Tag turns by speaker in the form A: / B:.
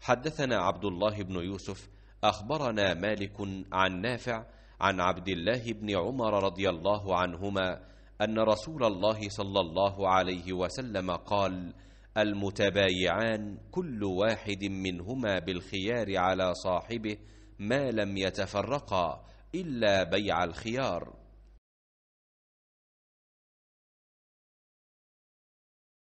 A: حدثنا عبد الله بن يوسف اخبرنا مالك عن نافع عن عبد الله بن عمر رضي الله عنهما ان رسول الله صلى الله عليه وسلم قال المتبايعان كل واحد منهما بالخيار على صاحبه ما لم يتفرقا الا بيع الخيار